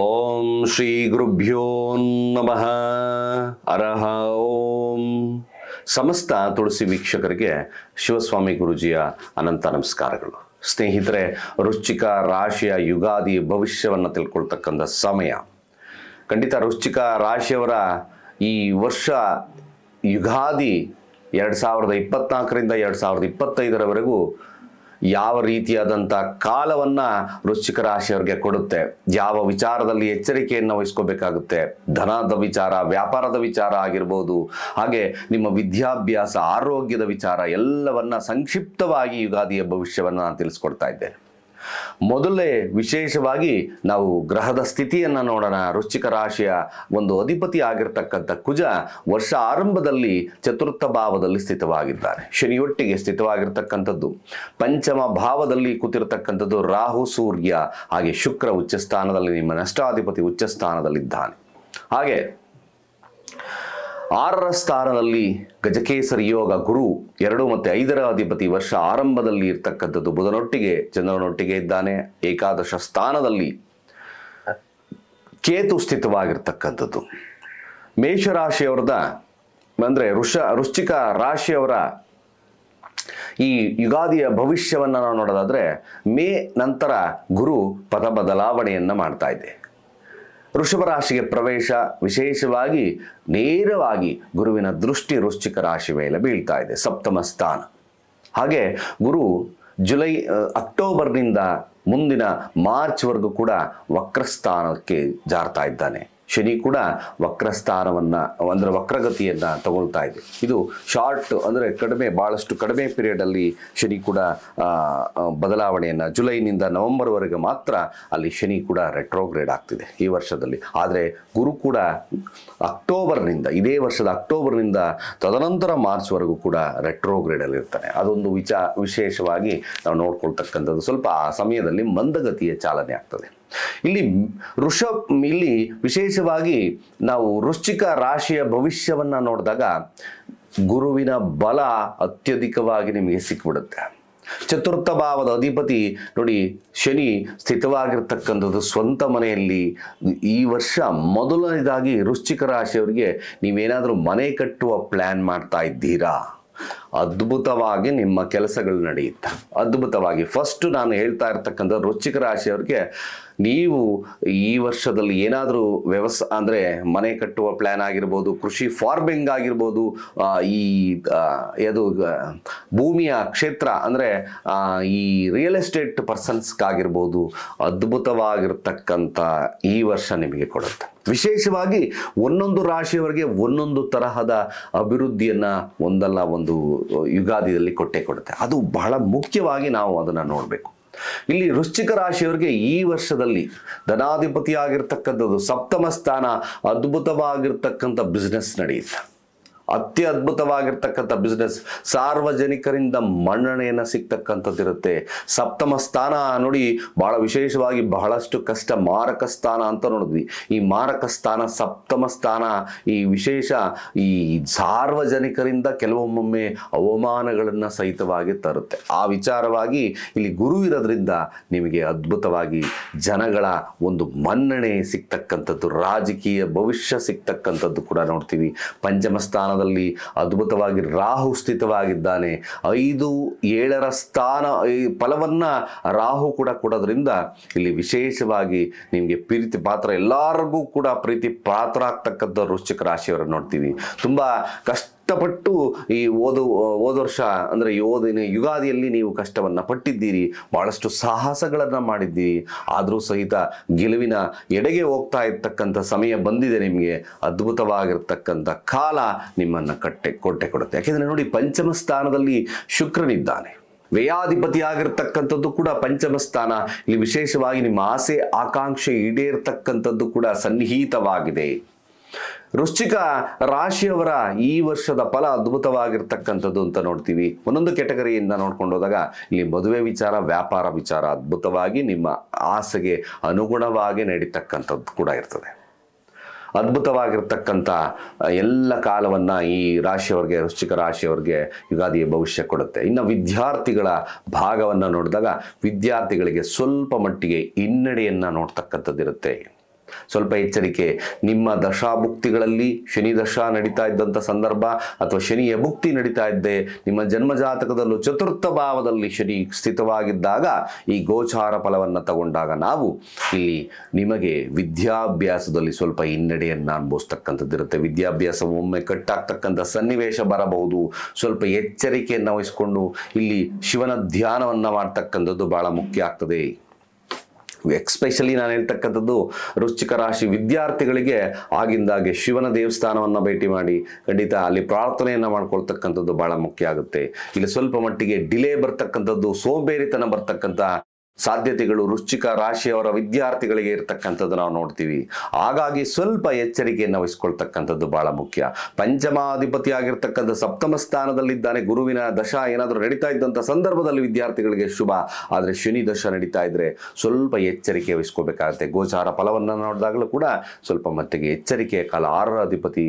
ಓಂ ಶ್ರೀ ಗುರುಭ್ಯೋ ನಮಃ ಅರಹ ಓಂ ಸಮಸ್ತ ತುಳಸಿ ವೀಕ್ಷಕರಿಗೆ ಶಿವಸ್ವಾಮಿ ಗುರುಜಿಯ ಅನಂತ ನಮಸ್ಕಾರಗಳು ಸ್ನೇಹಿತರೆ ರುಚಿಕ ರಾಶಿಯ ಯುಗಾದಿ ಭವಿಷ್ಯವನ್ನು ತಿಳ್ಕೊಳ್ತಕ್ಕಂಥ ಸಮಯ ಖಂಡಿತ ರುಚಿಕ ರಾಶಿಯವರ ಈ ವರ್ಷ ಯುಗಾದಿ ಎರಡು ಸಾವಿರದ ಇಪ್ಪತ್ನಾಲ್ಕರಿಂದ ಎರಡು ಸಾವಿರದ ಇಪ್ಪತ್ತೈದರವರೆಗೂ ಯಾವ ರೀತಿಯಾದಂಥ ಕಾಲವನ್ನ ವೃಶ್ಚಿಕ ರಾಶಿಯವರಿಗೆ ಕೊಡುತ್ತೆ ಯಾವ ವಿಚಾರದಲ್ಲಿ ಎಚ್ಚರಿಕೆಯನ್ನು ವಹಿಸ್ಕೋಬೇಕಾಗುತ್ತೆ ಧನದ ವಿಚಾರ ವ್ಯಾಪಾರದ ವಿಚಾರ ಆಗಿರ್ಬೋದು ಹಾಗೆ ನಿಮ್ಮ ವಿದ್ಯಾಭ್ಯಾಸ ಆರೋಗ್ಯದ ವಿಚಾರ ಎಲ್ಲವನ್ನ ಸಂಕ್ಷಿಪ್ತವಾಗಿ ಯುಗಾದಿಯ ಭವಿಷ್ಯವನ್ನು ನಾನು ತಿಳಿಸ್ಕೊಡ್ತಾ ಇದ್ದೇನೆ ಮೊದಲೇ ವಿಶೇಷವಾಗಿ ನಾವು ಗ್ರಹದ ಸ್ಥಿತಿಯನ್ನು ನೋಡೋಣ ವೃಶ್ಚಿಕ ರಾಶಿಯ ಒಂದು ಅಧಿಪತಿ ಆಗಿರ್ತಕ್ಕಂಥ ಕುಜ ವರ್ಷ ಆರಂಭದಲ್ಲಿ ಚತುರ್ಥ ಭಾವದಲ್ಲಿ ಸ್ಥಿತವಾಗಿದ್ದಾರೆ ಶನಿಯೊಟ್ಟಿಗೆ ಸ್ಥಿತವಾಗಿರ್ತಕ್ಕಂಥದ್ದು ಪಂಚಮ ಭಾವದಲ್ಲಿ ಕೂತಿರ್ತಕ್ಕಂಥದ್ದು ರಾಹು ಸೂರ್ಯ ಹಾಗೆ ಶುಕ್ರ ಉಚ್ಚ ಸ್ಥಾನದಲ್ಲಿ ನಿಮ್ಮ ನಷ್ಟಾಧಿಪತಿ ಉಚ್ಚ ಸ್ಥಾನದಲ್ಲಿದ್ದಾನೆ ಹಾಗೆ ಆರರ ಸ್ಥಾನದಲ್ಲಿ ಗಜಕೇಸರಿ ಯೋಗ ಗುರು ಎರಡು ಮತ್ತು ಐದರ ಅಧಿಪತಿ ವರ್ಷ ಆರಂಭದಲ್ಲಿ ಇರ್ತಕ್ಕಂಥದ್ದು ಬುಧನೊಟ್ಟಿಗೆ ಚಂದ್ರನೊಟ್ಟಿಗೆ ಇದ್ದಾನೆ ಏಕಾದಶ ಸ್ಥಾನದಲ್ಲಿ ಕೇತು ಸ್ಥಿತವಾಗಿರ್ತಕ್ಕಂಥದ್ದು ಮೇಷರಾಶಿಯವರದ ಅಂದರೆ ಋಷ ವೃಶ್ಚಿಕ ರಾಶಿಯವರ ಈ ಯುಗಾದಿಯ ಭವಿಷ್ಯವನ್ನು ನಾವು ನೋಡೋದಾದರೆ ಮೇ ನಂತರ ಗುರು ಪದ ಬದಲಾವಣೆಯನ್ನು ಮಾಡ್ತಾ ಇದೆ ವೃಷಭ ರಾಶಿಗೆ ಪ್ರವೇಶ ವಿಶೇಷವಾಗಿ ನೇರವಾಗಿ ಗುರುವಿನ ದೃಷ್ಟಿ ವೃಶ್ಚಿಕ ರಾಶಿ ಮೇಲೆ ಬೀಳ್ತಾ ಇದೆ ಸಪ್ತಮ ಸ್ಥಾನ ಹಾಗೆ ಗುರು ಜುಲೈ ಅಕ್ಟೋಬರ್ನಿಂದ ಮುಂದಿನ ಮಾರ್ಚ್ವರೆಗೂ ಕೂಡ ವಕ್ರಸ್ಥಾನಕ್ಕೆ ಜಾರ್ತಾ ಇದ್ದಾನೆ ಶನಿ ಕೂಡ ವಕ್ರಸ್ಥಾನವನ್ನು ಅಂದರೆ ವಕ್ರಗತಿಯನ್ನು ತಗೊಳ್ತಾ ಇದೆ ಇದು ಶಾರ್ಟ್ ಅಂದರೆ ಕಡಿಮೆ ಭಾಳಷ್ಟು ಕಡಿಮೆ ಪೀರಿಯಡಲ್ಲಿ ಶನಿ ಕೂಡ ಬದಲಾವಣೆಯನ್ನು ಜುಲೈನಿಂದ ನವೆಂಬರ್ವರೆಗೆ ಮಾತ್ರ ಅಲ್ಲಿ ಶನಿ ಕೂಡ ರೆಟ್ರೋಗ್ರೇಡ್ ಆಗ್ತಿದೆ ಈ ವರ್ಷದಲ್ಲಿ ಆದರೆ ಗುರು ಕೂಡ ಅಕ್ಟೋಬರ್ನಿಂದ ಇದೇ ವರ್ಷದ ಅಕ್ಟೋಬರ್ನಿಂದ ತದನಂತರ ಮಾರ್ಚ್ವರೆಗೂ ಕೂಡ ರೆಟ್ರೋಗ್ರೇಡಲ್ಲಿ ಇರ್ತಾನೆ ಅದೊಂದು ವಿಚಾ ವಿಶೇಷವಾಗಿ ನಾವು ನೋಡ್ಕೊಳ್ತಕ್ಕಂಥದ್ದು ಸ್ವಲ್ಪ ಆ ಸಮಯದಲ್ಲಿ ಮಂದಗತಿಯ ಚಾಲನೆ ಆಗ್ತದೆ ಇಲ್ಲಿ ಋಷಭ್ ಇಲ್ಲಿ ವಿಶೇಷವಾಗಿ ನಾವು ವೃಶ್ಚಿಕ ರಾಶಿಯ ಭವಿಷ್ಯವನ್ನು ನೋಡಿದಾಗ ಗುರುವಿನ ಬಲ ಅತ್ಯಧಿಕವಾಗಿ ನಿಮಗೆ ಸಿಕ್ಕಿಬಿಡುತ್ತೆ ಚತುರ್ಥ ಭಾವದ ಅಧಿಪತಿ ನೋಡಿ ಶನಿ ಸ್ಥಿತವಾಗಿರ್ತಕ್ಕಂಥದ್ದು ಸ್ವಂತ ಮನೆಯಲ್ಲಿ ಈ ವರ್ಷ ಮೊದಲನೇದಾಗಿ ವೃಶ್ಚಿಕ ರಾಶಿಯವರಿಗೆ ನೀವೇನಾದರೂ ಮನೆ ಕಟ್ಟುವ ಪ್ಲ್ಯಾನ್ ಮಾಡ್ತಾ ಇದ್ದೀರಾ ಅದ್ಭುತವಾಗಿ ನಿಮ್ಮ ಕೆಲಸಗಳು ನಡೆಯುತ್ತೆ ಅದ್ಭುತವಾಗಿ ಫಸ್ಟು ನಾನು ಹೇಳ್ತಾ ಇರ್ತಕ್ಕಂಥ ವೃಶ್ಚಿಕ ರಾಶಿಯವ್ರಿಗೆ ನೀವು ಈ ವರ್ಷದಲ್ಲಿ ಏನಾದರೂ ವ್ಯವಸ ಅಂದರೆ ಮನೆ ಕಟ್ಟುವ ಪ್ಲ್ಯಾನ್ ಆಗಿರ್ಬೋದು ಕೃಷಿ ಫಾರ್ಮಿಂಗ್ ಆಗಿರ್ಬೋದು ಈ ಅದು ಭೂಮಿಯ ಕ್ಷೇತ್ರ ಅಂದರೆ ಈ ರಿಯಲ್ ಎಸ್ಟೇಟ್ ಪರ್ಸನ್ಸ್ಗಾಗಿರ್ಬೋದು ಅದ್ಭುತವಾಗಿರ್ತಕ್ಕಂಥ ಈ ವರ್ಷ ನಿಮಗೆ ಕೊಡುತ್ತೆ ವಿಶೇಷವಾಗಿ ಒಂದೊಂದು ರಾಶಿಯವರಿಗೆ ಒಂದೊಂದು ತರಹದ ಅಭಿವೃದ್ಧಿಯನ್ನು ಒಂದಲ್ಲ ಒಂದು ಒಂದು ಯುಗಾದಿಯಲ್ಲಿ ಕೊಟ್ಟೆ ಕೊಡುತ್ತೆ ಅದು ಬಹಳ ಮುಖ್ಯವಾಗಿ ನಾವು ಅದನ್ನು ನೋಡಬೇಕು ಇಲ್ಲಿ ವೃಶ್ಚಿಕ ರಾಶಿಯವರಿಗೆ ಈ ವರ್ಷದಲ್ಲಿ ಧನಾಧಿಪತಿಯಾಗಿರ್ತಕ್ಕಂಥದ್ದು ಸಪ್ತಮ ಸ್ಥಾನ ಅದ್ಭುತವಾಗಿರ್ತಕ್ಕಂಥ ಬಿಸ್ನೆಸ್ ನಡೆಯುತ್ತೆ ಅದ್ಭುತವಾಗಿರ್ತಕ್ಕಂಥ ಬಿಸ್ನೆಸ್ ಸಾರ್ವಜನಿಕರಿಂದ ಮನ್ನಣೆಯನ್ನು ಇರುತ್ತೆ ಸಪ್ತಮ ಸ್ಥಾನ ನೋಡಿ ಬಹಳ ವಿಶೇಷವಾಗಿ ಬಹಳಷ್ಟು ಕಷ್ಟ ಮಾರಕ ಸ್ಥಾನ ಅಂತ ನೋಡಿದ್ವಿ ಈ ಮಾರಕ ಸ್ಥಾನ ಸಪ್ತಮ ಸ್ಥಾನ ಈ ವಿಶೇಷ ಈ ಸಾರ್ವಜನಿಕರಿಂದ ಕೆಲವೊಮ್ಮೊಮ್ಮೆ ಅವಮಾನಗಳನ್ನು ಸಹಿತವಾಗಿ ತರುತ್ತೆ ಆ ವಿಚಾರವಾಗಿ ಇಲ್ಲಿ ಗುರು ಇರೋದ್ರಿಂದ ನಿಮಗೆ ಅದ್ಭುತವಾಗಿ ಜನಗಳ ಒಂದು ಮನ್ನಣೆ ಸಿಗ್ತಕ್ಕಂಥದ್ದು ರಾಜಕೀಯ ಭವಿಷ್ಯ ಸಿಗ್ತಕ್ಕಂಥದ್ದು ಕೂಡ ನೋಡ್ತೀವಿ ಪಂಚಮ ಸ್ಥಾನದ ಸ್ಥಾನದಲ್ಲಿ ಅದ್ಭುತವಾಗಿ ರಾಹು ಸ್ಥಿತವಾಗಿದ್ದಾನೆ ಐದು ಏಳರ ಸ್ಥಾನ ಈ ಫಲವನ್ನು ರಾಹು ಕೂಡ ಕೊಡೋದ್ರಿಂದ ಇಲ್ಲಿ ವಿಶೇಷವಾಗಿ ನಿಮಗೆ ಪ್ರೀತಿ ಪಾತ್ರ ಎಲ್ಲರಿಗೂ ಕೂಡ ಪ್ರೀತಿ ಪಾತ್ರ ಆಗ್ತಕ್ಕಂಥ ವೃಶ್ಚಿಕ ರಾಶಿಯವರನ್ನು ನೋಡ್ತೀವಿ ತುಂಬಾ ಕಷ್ಟ ಕಷ್ಟಪಟ್ಟು ಈ ಓದು ಹೋದ ವರ್ಷ ಅಂದರೆ ಓದಿನ ಯುಗಾದಿಯಲ್ಲಿ ನೀವು ಕಷ್ಟವನ್ನು ಪಟ್ಟಿದ್ದೀರಿ ಬಹಳಷ್ಟು ಸಾಹಸಗಳನ್ನು ಮಾಡಿದ್ದೀರಿ ಆದರೂ ಸಹಿತ ಗೆಲುವಿನ ಎಡೆಗೆ ಹೋಗ್ತಾ ಇರ್ತಕ್ಕಂಥ ಸಮಯ ಬಂದಿದೆ ನಿಮಗೆ ಅದ್ಭುತವಾಗಿರ್ತಕ್ಕಂಥ ಕಾಲ ನಿಮ್ಮನ್ನು ಕಟ್ಟೆ ಕೊಟ್ಟೆ ಕೊಡುತ್ತೆ ಯಾಕೆಂದರೆ ನೋಡಿ ಪಂಚಮ ಸ್ಥಾನದಲ್ಲಿ ಶುಕ್ರನಿದ್ದಾನೆ ವ್ಯಯಾಧಿಪತಿಯಾಗಿರ್ತಕ್ಕಂಥದ್ದು ಕೂಡ ಪಂಚಮ ಸ್ಥಾನ ಇಲ್ಲಿ ವಿಶೇಷವಾಗಿ ನಿಮ್ಮ ಆಸೆ ಆಕಾಂಕ್ಷೆ ಈಡೇರ್ತಕ್ಕಂಥದ್ದು ಕೂಡ ಸನ್ನಿಹಿತವಾಗಿದೆ ವೃಶ್ಚಿಕ ರಾಶಿಯವರ ಈ ವರ್ಷದ ಫಲ ಅದ್ಭುತವಾಗಿರ್ತಕ್ಕಂಥದ್ದು ಅಂತ ನೋಡ್ತೀವಿ ಒಂದೊಂದು ಕೆಟಗರಿಯಿಂದ ನೋಡ್ಕೊಂಡು ಹೋದಾಗ ಇಲ್ಲಿ ಮದುವೆ ವಿಚಾರ ವ್ಯಾಪಾರ ವಿಚಾರ ಅದ್ಭುತವಾಗಿ ನಿಮ್ಮ ಆಸೆಗೆ ಅನುಗುಣವಾಗಿ ನಡೀತಕ್ಕಂಥದ್ದು ಕೂಡ ಇರ್ತದೆ ಅದ್ಭುತವಾಗಿರ್ತಕ್ಕಂಥ ಎಲ್ಲ ಕಾಲವನ್ನು ಈ ರಾಶಿಯವ್ರಿಗೆ ವೃಶ್ಚಿಕ ರಾಶಿಯವ್ರಿಗೆ ಯುಗಾದಿ ಭವಿಷ್ಯ ಕೊಡುತ್ತೆ ಇನ್ನು ವಿದ್ಯಾರ್ಥಿಗಳ ಭಾಗವನ್ನು ನೋಡಿದಾಗ ವಿದ್ಯಾರ್ಥಿಗಳಿಗೆ ಸ್ವಲ್ಪ ಮಟ್ಟಿಗೆ ಹಿನ್ನಡೆಯನ್ನು ನೋಡ್ತಕ್ಕಂಥದ್ದಿರುತ್ತೆ ಸ್ವಲ್ಪ ಎಚ್ಚರಿಕೆ ನಿಮ್ಮ ದಶಾಭುಕ್ತಿಗಳಲ್ಲಿ ಶನಿ ದಶಾ ನಡೀತಾ ಇದ್ದಂಥ ಸಂದರ್ಭ ಅಥವಾ ಶನಿಯ ಭುಕ್ತಿ ನಡೀತಾ ಇದ್ದೆ ನಿಮ್ಮ ಜನ್ಮಜಾತಕದಲ್ಲೂ ಚತುರ್ಥ ಭಾವದಲ್ಲಿ ಶನಿ ಸ್ಥಿತವಾಗಿದ್ದಾಗ ಈ ಗೋಚಾರ ಫಲವನ್ನು ತಗೊಂಡಾಗ ನಾವು ಇಲ್ಲಿ ನಿಮಗೆ ವಿದ್ಯಾಭ್ಯಾಸದಲ್ಲಿ ಸ್ವಲ್ಪ ಹಿನ್ನಡೆಯನ್ನು ಅನುಭವಿಸ್ತಕ್ಕಂಥದ್ದಿರುತ್ತೆ ವಿದ್ಯಾಭ್ಯಾಸ ಒಮ್ಮೆ ಕಟ್ಟಾಗ್ತಕ್ಕಂಥ ಸನ್ನಿವೇಶ ಬರಬಹುದು ಸ್ವಲ್ಪ ಎಚ್ಚರಿಕೆಯನ್ನು ವಹಿಸಿಕೊಂಡು ಇಲ್ಲಿ ಶಿವನ ಧ್ಯಾನವನ್ನು ಮಾಡ್ತಕ್ಕಂಥದ್ದು ಬಹಳ ಮುಖ್ಯ ಆಗ್ತದೆ ಎಕ್ಸ್ಪೆಷಲಿ ನಾನು ಹೇಳ್ತಕ್ಕಂಥದ್ದು ರುಚಿಕ ರಾಶಿ ವಿದ್ಯಾರ್ಥಿಗಳಿಗೆ ಆಗಿಂದಾಗೆ ಶಿವನ ದೇವಸ್ಥಾನವನ್ನು ಭೇಟಿ ಮಾಡಿ ಖಂಡಿತ ಅಲ್ಲಿ ಪ್ರಾರ್ಥನೆಯನ್ನು ಮಾಡ್ಕೊಳ್ತಕ್ಕಂಥದ್ದು ಬಹಳ ಮುಖ್ಯ ಆಗುತ್ತೆ ಇಲ್ಲಿ ಸ್ವಲ್ಪ ಮಟ್ಟಿಗೆ ಡಿಲೇ ಬರ್ತಕ್ಕಂಥದ್ದು ಸೋಬೇರಿತನ ಬರ್ತಕ್ಕಂಥ ಸಾಧ್ಯತೆಗಳು ವೃಶ್ಚಿಕ ರಾಶಿಯವರ ವಿದ್ಯಾರ್ಥಿಗಳಿಗೆ ಇರತಕ್ಕಂಥದ್ದು ನಾವು ನೋಡ್ತೀವಿ ಹಾಗಾಗಿ ಸ್ವಲ್ಪ ಎಚ್ಚರಿಕೆಯನ್ನು ವಹಿಸ್ಕೊಳ್ತಕ್ಕಂಥದ್ದು ಬಹಳ ಮುಖ್ಯ ಪಂಚಮಾಧಿಪತಿ ಆಗಿರ್ತಕ್ಕಂಥ ಸಪ್ತಮ ಸ್ಥಾನದಲ್ಲಿದ್ದಾನೆ ಗುರುವಿನ ದಶ ಏನಾದರೂ ನಡೀತಾ ಇದ್ದಂಥ ಸಂದರ್ಭದಲ್ಲಿ ವಿದ್ಯಾರ್ಥಿಗಳಿಗೆ ಶುಭ ಆದರೆ ಶನಿ ದಶ ನಡೀತಾ ಇದ್ರೆ ಸ್ವಲ್ಪ ಎಚ್ಚರಿಕೆ ವಹಿಸ್ಕೋಬೇಕಾಗುತ್ತೆ ಗೋಚಾರ ಫಲವನ್ನು ನೋಡಿದಾಗಲೂ ಕೂಡ ಸ್ವಲ್ಪ ಮಟ್ಟಿಗೆ ಎಚ್ಚರಿಕೆಯ ಕಾಲ ಆರರ ಅಧಿಪತಿ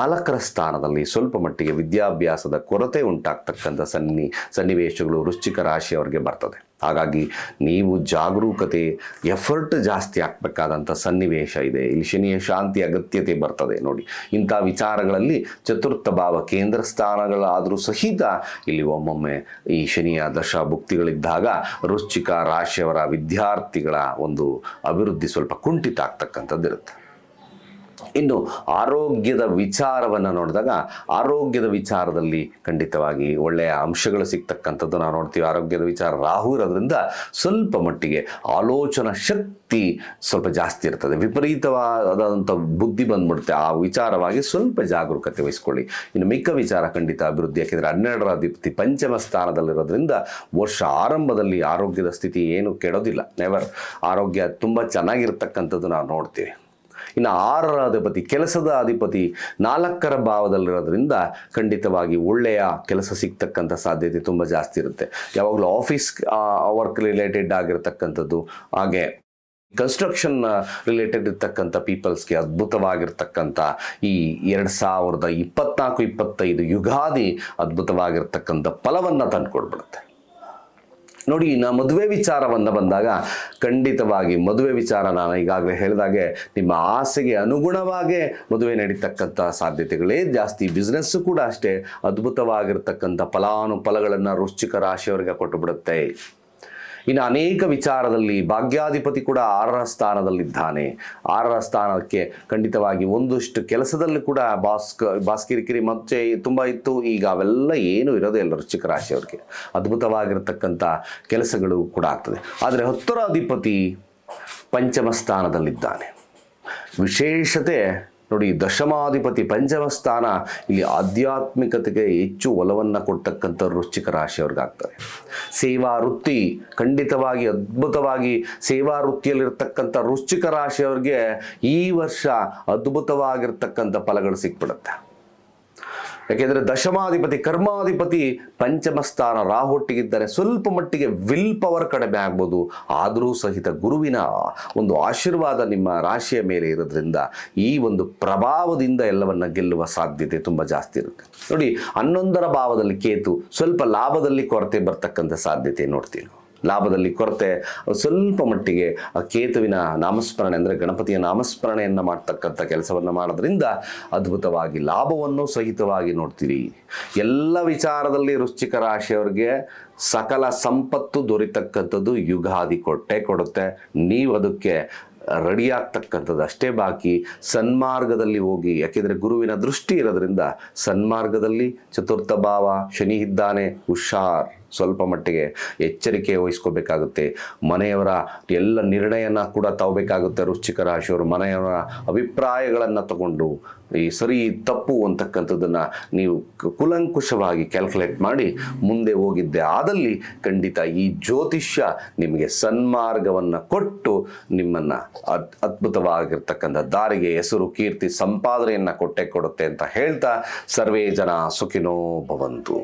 ನಾಲ್ಕರ ಸ್ಥಾನದಲ್ಲಿ ಸ್ವಲ್ಪ ಮಟ್ಟಿಗೆ ವಿದ್ಯಾಭ್ಯಾಸದ ಕೊರತೆ ಉಂಟಾಗ್ತಕ್ಕಂಥ ಸನ್ನಿ ಸನ್ನಿವೇಶಗಳು ವೃಶ್ಚಿಕ ರಾಶಿಯವರಿಗೆ ಬರ್ತದೆ ಹಾಗಾಗಿ ನೀವು ಜಾಗರೂಕತೆ ಎಫರ್ಟ್ ಜಾಸ್ತಿ ಆಗಬೇಕಾದಂಥ ಸನ್ನಿವೇಶ ಇದೆ ಇಲ್ಲಿ ಶನಿಯ ಶಾಂತಿ ಅಗತ್ಯತೆ ಬರ್ತದೆ ನೋಡಿ ಇಂಥ ವಿಚಾರಗಳಲ್ಲಿ ಚತುರ್ಥ ಭಾವ ಕೇಂದ್ರ ಸ್ಥಾನಗಳಾದರೂ ಸಹಿತ ಇಲ್ಲಿ ಒಮ್ಮೊಮ್ಮೆ ಈ ಶನಿಯ ದಶ ಭುಕ್ತಿಗಳಿದ್ದಾಗ ವೃಶ್ಚಿಕ ರಾಶಿಯವರ ವಿದ್ಯಾರ್ಥಿಗಳ ಒಂದು ಅಭಿವೃದ್ಧಿ ಸ್ವಲ್ಪ ಕುಂಠಿತ ಆಗ್ತಕ್ಕಂಥದ್ದಿರುತ್ತೆ ಇನ್ನು ಆರೋಗ್ಯದ ವಿಚಾರವನ್ನು ನೋಡಿದಾಗ ಆರೋಗ್ಯದ ವಿಚಾರದಲ್ಲಿ ಖಂಡಿತವಾಗಿ ಒಳ್ಳೆಯ ಅಂಶಗಳು ಸಿಗ್ತಕ್ಕಂಥದ್ದು ನಾವು ನೋಡ್ತೀವಿ ಆರೋಗ್ಯದ ವಿಚಾರ ರಾಹು ಇರೋದ್ರಿಂದ ಸ್ವಲ್ಪ ಮಟ್ಟಿಗೆ ಆಲೋಚನಾ ಶಕ್ತಿ ಸ್ವಲ್ಪ ಜಾಸ್ತಿ ಇರ್ತದೆ ವಿಪರೀತವಾದಂಥ ಬುದ್ಧಿ ಬಂದ್ಬಿಡುತ್ತೆ ಆ ವಿಚಾರವಾಗಿ ಸ್ವಲ್ಪ ಜಾಗರೂಕತೆ ವಹಿಸ್ಕೊಳ್ಳಿ ಇನ್ನು ಮಿಕ್ಕ ವಿಚಾರ ಖಂಡಿತ ಅಭಿವೃದ್ಧಿ ಯಾಕೆಂದರೆ ಹನ್ನೆರಡರ ಅಧಿಪತಿ ಪಂಚಮ ಸ್ಥಾನದಲ್ಲಿರೋದ್ರಿಂದ ವರ್ಷ ಆರಂಭದಲ್ಲಿ ಆರೋಗ್ಯದ ಸ್ಥಿತಿ ಏನು ಕೆಡೋದಿಲ್ಲ ನೆವರ್ ಆರೋಗ್ಯ ತುಂಬ ಚೆನ್ನಾಗಿರ್ತಕ್ಕಂಥದ್ದು ನಾವು ನೋಡ್ತೀವಿ ಇನ್ನು ಆರರ ಅಧಿಪತಿ ಕೆಲಸದ ಅಧಿಪತಿ ನಾಲ್ಕರ ಭಾವದಲ್ಲಿರೋದ್ರಿಂದ ಖಂಡಿತವಾಗಿ ಒಳ್ಳೆಯ ಕೆಲಸ ಸಿಗ್ತಕ್ಕಂಥ ಸಾಧ್ಯತೆ ತುಂಬ ಜಾಸ್ತಿ ಇರುತ್ತೆ ಯಾವಾಗಲೂ ಆಫೀಸ್ ವರ್ಕ್ ರಿಲೇಟೆಡ್ ಆಗಿರ್ತಕ್ಕಂಥದ್ದು ಹಾಗೆ ಕನ್ಸ್ಟ್ರಕ್ಷನ್ ರಿಲೇಟೆಡ್ ಇರ್ತಕ್ಕಂಥ ಪೀಪಲ್ಸ್ಗೆ ಅದ್ಭುತವಾಗಿರ್ತಕ್ಕಂಥ ಈ ಎರಡು ಸಾವಿರದ ಇಪ್ಪತ್ನಾಲ್ಕು ಇಪ್ಪತ್ತೈದು ಯುಗಾದಿ ಅದ್ಭುತವಾಗಿರ್ತಕ್ಕಂಥ ಫಲವನ್ನು ತಂದುಕೊಡ್ಬಿಡುತ್ತೆ ನೋಡಿ ನಾ ಮದುವೆ ವಿಚಾರವನ್ನು ಬಂದಾಗ ಖಂಡಿತವಾಗಿ ಮದುವೆ ವಿಚಾರ ನಾನು ಈಗಾಗಲೇ ಹೇಳಿದಾಗೆ ನಿಮ್ಮ ಆಸೆಗೆ ಅನುಗುಣವಾಗಿ ಮದುವೆ ನಡೀತಕ್ಕಂಥ ಸಾಧ್ಯತೆಗಳೇ ಜಾಸ್ತಿ ಬಿಸ್ನೆಸ್ಸು ಕೂಡ ಅಷ್ಟೇ ಅದ್ಭುತವಾಗಿರ್ತಕ್ಕಂಥ ಫಲಾನುಫಲಗಳನ್ನು ರುಚಿಕ ರಾಶಿಯವರಿಗೆ ಕೊಟ್ಟು ಬಿಡುತ್ತೆ ಇನ್ನು ಅನೇಕ ವಿಚಾರದಲ್ಲಿ ಭಾಗ್ಯಾಧಿಪತಿ ಕೂಡ ಆರರ ಸ್ಥಾನದಲ್ಲಿದ್ದಾನೆ ಆರರ ಸ್ಥಾನಕ್ಕೆ ಖಂಡಿತವಾಗಿ ಒಂದಷ್ಟು ಕೆಲಸದಲ್ಲಿ ಕೂಡ ಬಾಸ್ಕ ಬಾಸ್ಕಿರಿಕಿರಿ ಮತ್ತೆ ತುಂಬ ಇತ್ತು ಈಗ ಅವೆಲ್ಲ ಏನೂ ಇರೋದೇ ಇಲ್ಲ ವೃಶ್ಚಿಕ ರಾಶಿಯವ್ರಿಗೆ ಅದ್ಭುತವಾಗಿರತಕ್ಕಂಥ ಕೆಲಸಗಳು ಕೂಡ ಆಗ್ತದೆ ಆದರೆ ಹತ್ತರಾಧಿಪತಿ ಪಂಚಮ ಸ್ಥಾನದಲ್ಲಿದ್ದಾನೆ ವಿಶೇಷತೆ ನೋಡಿ ದಶಮಾಧಿಪತಿ ಪಂಚಮ ಸ್ಥಾನ ಇಲ್ಲಿ ಆಧ್ಯಾತ್ಮಿಕತೆಗೆ ಹೆಚ್ಚು ಒಲವನ್ನು ಕೊಡ್ತಕ್ಕಂಥ ವೃಶ್ಚಿಕ ರಾಶಿಯವ್ರಿಗಾಗ್ತಾರೆ ಸೇವಾ ವೃತ್ತಿ ಖಂಡಿತವಾಗಿ ಅದ್ಭುತವಾಗಿ ಸೇವಾ ವೃತ್ತಿಯಲ್ಲಿರ್ತಕ್ಕಂಥ ವೃಶ್ಚಿಕ ರಾಶಿಯವ್ರಿಗೆ ಈ ವರ್ಷ ಅದ್ಭುತವಾಗಿರ್ತಕ್ಕಂಥ ಫಲಗಳು ಸಿಕ್ಬಿಡುತ್ತೆ ಯಾಕೆಂದರೆ ದಶಮಾಧಿಪತಿ ಕರ್ಮಾಧಿಪತಿ ಪಂಚಮ ಸ್ಥಾನ ರಾಹುಟ್ಟಿಗಿದ್ದರೆ ಸ್ವಲ್ಪ ಮಟ್ಟಿಗೆ ವಿಲ್ ಪವರ್ ಕಡಿಮೆ ಆಗ್ಬೋದು ಆದರೂ ಸಹಿತ ಗುರುವಿನ ಒಂದು ಆಶೀರ್ವಾದ ನಿಮ್ಮ ರಾಶಿಯ ಮೇಲೆ ಇರೋದ್ರಿಂದ ಈ ಒಂದು ಪ್ರಭಾವದಿಂದ ಎಲ್ಲವನ್ನ ಗೆಲ್ಲುವ ಸಾಧ್ಯತೆ ತುಂಬ ಜಾಸ್ತಿ ಇರುತ್ತೆ ನೋಡಿ ಹನ್ನೊಂದರ ಭಾವದಲ್ಲಿ ಕೇತು ಸ್ವಲ್ಪ ಲಾಭದಲ್ಲಿ ಕೊರತೆ ಬರ್ತಕ್ಕಂಥ ಸಾಧ್ಯತೆ ನೋಡ್ತೀನಿ ಲಾಭದಲ್ಲಿ ಕೊರತೆ ಸ್ವಲ್ಪ ಮಟ್ಟಿಗೆ ಕೇತುವಿನ ನಾಮಸ್ಮರಣೆ ಅಂದರೆ ಗಣಪತಿಯ ನಾಮಸ್ಮರಣೆಯನ್ನು ಮಾಡ್ತಕ್ಕಂಥ ಕೆಲಸವನ್ನು ಮಾಡೋದ್ರಿಂದ ಅದ್ಭುತವಾಗಿ ಲಾಭವನ್ನು ಸಹಿತವಾಗಿ ನೋಡ್ತೀರಿ ಎಲ್ಲ ವಿಚಾರದಲ್ಲಿ ರುಚಿಕ ರಾಶಿಯವರಿಗೆ ಸಕಲ ಸಂಪತ್ತು ದೊರೆತಕ್ಕಂಥದ್ದು ಯುಗಾದಿ ಕೊಟ್ಟೆ ಕೊಡುತ್ತೆ ನೀವು ಅದಕ್ಕೆ ರೆಡಿಯಾಗ್ತಕ್ಕಂಥದ್ದು ಅಷ್ಟೇ ಬಾಕಿ ಸನ್ಮಾರ್ಗದಲ್ಲಿ ಹೋಗಿ ಯಾಕೆಂದರೆ ಗುರುವಿನ ದೃಷ್ಟಿ ಇರೋದ್ರಿಂದ ಸನ್ಮಾರ್ಗದಲ್ಲಿ ಚತುರ್ಥ ಭಾವ ಶನಿ ಇದ್ದಾನೆ ಹುಷಾರ್ ಸ್ವಲ್ಪ ಮಟ್ಟಿಗೆ ಎಚ್ಚರಿಕೆ ವಹಿಸ್ಕೋಬೇಕಾಗುತ್ತೆ ಮನೆಯವರ ಎಲ್ಲ ನಿರ್ಣಯನ ಕೂಡ ತಗೋಬೇಕಾಗುತ್ತೆ ರುಚಿಕರ ರಾಶಿಯವರು ಮನೆಯವರ ಅಭಿಪ್ರಾಯಗಳನ್ನು ತಗೊಂಡು ಈ ಸರಿ ತಪ್ಪು ಅಂತಕ್ಕಂಥದ್ದನ್ನು ನೀವು ಕುಲಂಕುಷವಾಗಿ ಕ್ಯಾಲ್ಕುಲೇಟ್ ಮಾಡಿ ಮುಂದೆ ಹೋಗಿದ್ದೆ ಆದಲ್ಲಿ ಖಂಡಿತ ಈ ಜ್ಯೋತಿಷ್ಯ ನಿಮಗೆ ಸನ್ಮಾರ್ಗವನ್ನು ಕೊಟ್ಟು ನಿಮ್ಮನ್ನು ಅದ್ ಅದ್ಭುತವಾಗಿರ್ತಕ್ಕಂಥ ದಾರಿಗೆ ಹೆಸರು ಕೀರ್ತಿ ಸಂಪಾದನೆಯನ್ನು ಕೊಟ್ಟೆ ಕೊಡುತ್ತೆ ಅಂತ ಹೇಳ್ತಾ ಸರ್ವೇ ಜನ ಸುಖಿನೋ ಭವಂತು